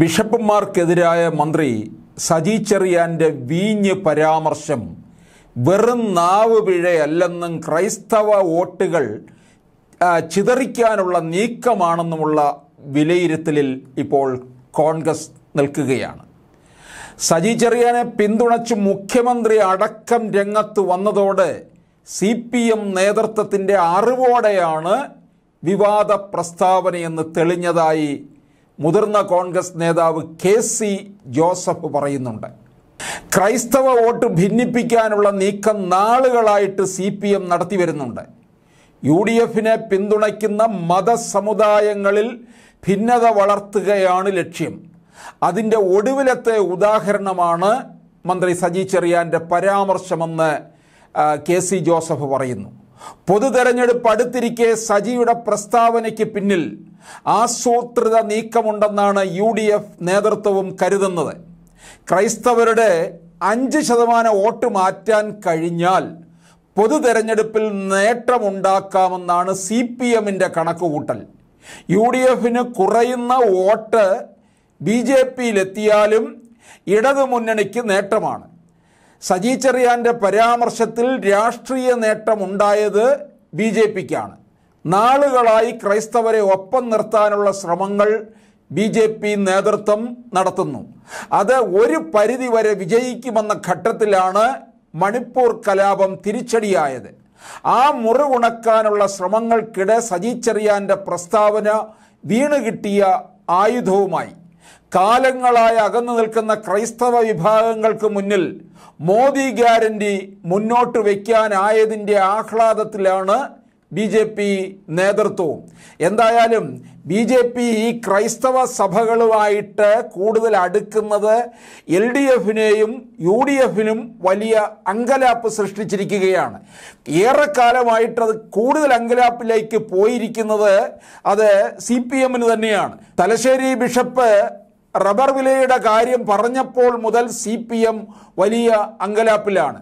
ബിഷപ്പുമാർക്കെതിരായ മന്ത്രി സജി ചെറിയാൻ്റെ വീഞ്ഞ് പരാമർശം വെറും നാവ് പിഴയല്ലെന്നും ക്രൈസ്തവ വോട്ടുകൾ ചിതറിക്കാനുള്ള നീക്കമാണെന്നുമുള്ള വിലയിരുത്തലിൽ ഇപ്പോൾ കോൺഗ്രസ് നിൽക്കുകയാണ് സജി ചെറിയാനെ പിന്തുണച്ച് മുഖ്യമന്ത്രി അടക്കം രംഗത്ത് വന്നതോടെ സി പി എം നേതൃത്വത്തിൻ്റെ അറിവോടെയാണ് വിവാദ പ്രസ്താവനയെന്ന് തെളിഞ്ഞതായി മുതിർന്ന കോൺഗ്രസ് നേതാവ് കെ സി ജോസഫ് പറയുന്നുണ്ട് ക്രൈസ്തവ വോട്ട് ഭിന്നിപ്പിക്കാനുള്ള നീക്കം നാളുകളായിട്ട് സി പി എം നടത്തി വരുന്നുണ്ട് യു ഡി എഫിനെ പിന്തുണയ്ക്കുന്ന മതസമുദായങ്ങളിൽ ഭിന്നത വളർത്തുകയാണ് ലക്ഷ്യം അതിൻ്റെ ഒടുവിലത്തെ ഉദാഹരണമാണ് മന്ത്രി സജി ചെറിയാൻ്റെ പരാമർശമെന്ന് കെ സി ജോസഫ് പറയുന്നു പൊതു തെരഞ്ഞെടുപ്പ് അടുത്തിരിക്കെ സജിയുടെ പ്രസ്താവനയ്ക്ക് പിന്നിൽ ആസൂത്രിത നീക്കമുണ്ടെന്നാണ് യു ഡി എഫ് നേതൃത്വവും കരുതുന്നത് ക്രൈസ്തവരുടെ അഞ്ച് ശതമാനം വോട്ട് മാറ്റാൻ കഴിഞ്ഞാൽ പൊതു തെരഞ്ഞെടുപ്പിൽ നേട്ടമുണ്ടാക്കാമെന്നാണ് സി പി എമ്മിൻ്റെ കണക്കുകൂട്ടൽ യു ഡി എഫിന് കുറയുന്ന വോട്ട് ബി ജെ പിയിലെത്തിയാലും ഇടതുമുന്നണിക്ക് നേട്ടമാണ് സജി ചെറിയാൻ്റെ പരാമർശത്തിൽ രാഷ്ട്രീയ നേട്ടമുണ്ടായത് ബി ജെ പിക്കാണ് നാളുകളായി ക്രൈസ്തവരെ ഒപ്പം നിർത്താനുള്ള ശ്രമങ്ങൾ ബി ജെ പി നേതൃത്വം നടത്തുന്നു അത് ഒരു പരിധിവരെ വിജയിക്കുമെന്ന ഘട്ടത്തിലാണ് മണിപ്പൂർ കലാപം തിരിച്ചടിയായത് ആ മുറിവുണക്കാനുള്ള ശ്രമങ്ങൾക്കിടെ സജി ചെറിയാൻ്റെ പ്രസ്താവന വീണുകിട്ടിയ ആയുധവുമായി കാലങ്ങളായി അകന്നു നിൽക്കുന്ന ക്രൈസ്തവ വിഭാഗങ്ങൾക്ക് മുന്നിൽ മോദി ഗ്യാരണ്ടി മുന്നോട്ട് വയ്ക്കാനായതിൻ്റെ ആഹ്ലാദത്തിലാണ് ബി ജെ പി നേതൃത്വവും എന്തായാലും ബി ജെ പി ഈ ക്രൈസ്തവ സഭകളുമായിട്ട് കൂടുതൽ അടുക്കുന്നത് എൽ ഡി എഫിനെയും യു ഡി എഫിനും വലിയ അങ്കലാപ്പ് സൃഷ്ടിച്ചിരിക്കുകയാണ് അത് കൂടുതൽ അങ്കലാപ്പിലേക്ക് പോയിരിക്കുന്നത് അത് സി പി എമ്മിന് തന്നെയാണ് തലശ്ശേരി ബിഷപ്പ് റബ്ബർ വിലയുടെ കാര്യം പറഞ്ഞപ്പോൾ മുതൽ സി വലിയ അങ്കലാപ്പിലാണ്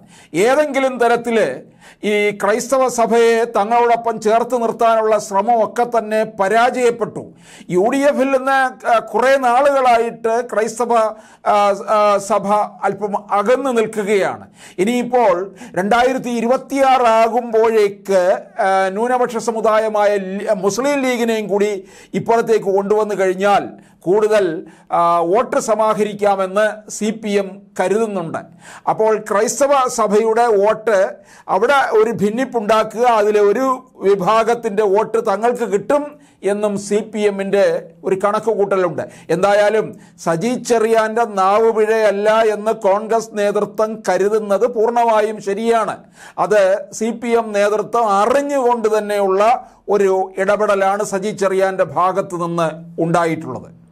ഏതെങ്കിലും തരത്തിൽ ഈ ക്രൈസ്തവ സഭയെ തങ്ങളോടൊപ്പം ചേർത്ത് നിർത്താനുള്ള ശ്രമമൊക്കെ തന്നെ പരാജയപ്പെട്ടു യു ഡി എഫിൽ നിന്ന് കുറേ നാളുകളായിട്ട് ക്രൈസ്തവ സഭ അല്പം അകന്നു നിൽക്കുകയാണ് ഇനിയിപ്പോൾ രണ്ടായിരത്തി ഇരുപത്തിയാറാകുമ്പോഴേക്ക് ന്യൂനപക്ഷ സമുദായമായ മുസ്ലിം ലീഗിനെയും കൂടി ഇപ്പുറത്തേക്ക് കൊണ്ടുവന്നു കഴിഞ്ഞാൽ കൂടുതൽ വോട്ട് സമാഹരിക്കാമെന്ന് സി പി എം കരുതുന്നുണ്ട് അപ്പോൾ ക്രൈസ്തവ സഭയുടെ വോട്ട് അവിടെ ഒരു ഭിന്നിപ്പുണ്ടാക്കുക അതിലെ ഒരു വിഭാഗത്തിൻ്റെ വോട്ട് തങ്ങൾക്ക് കിട്ടും എന്നും സി പി എമ്മിൻ്റെ ഒരു കണക്ക് കൂട്ടലുണ്ട് എന്തായാലും സജി ചെറിയാൻ്റെ നാവ് പിഴയല്ല എന്ന് കോൺഗ്രസ് നേതൃത്വം കരുതുന്നത് പൂർണ്ണമായും ശരിയാണ് അത് സി പി എം നേതൃത്വം അറിഞ്ഞുകൊണ്ട് തന്നെയുള്ള ഒരു ഇടപെടലാണ് സജി ചെറിയാൻ്റെ ഭാഗത്തു നിന്ന് ഉണ്ടായിട്ടുള്ളത്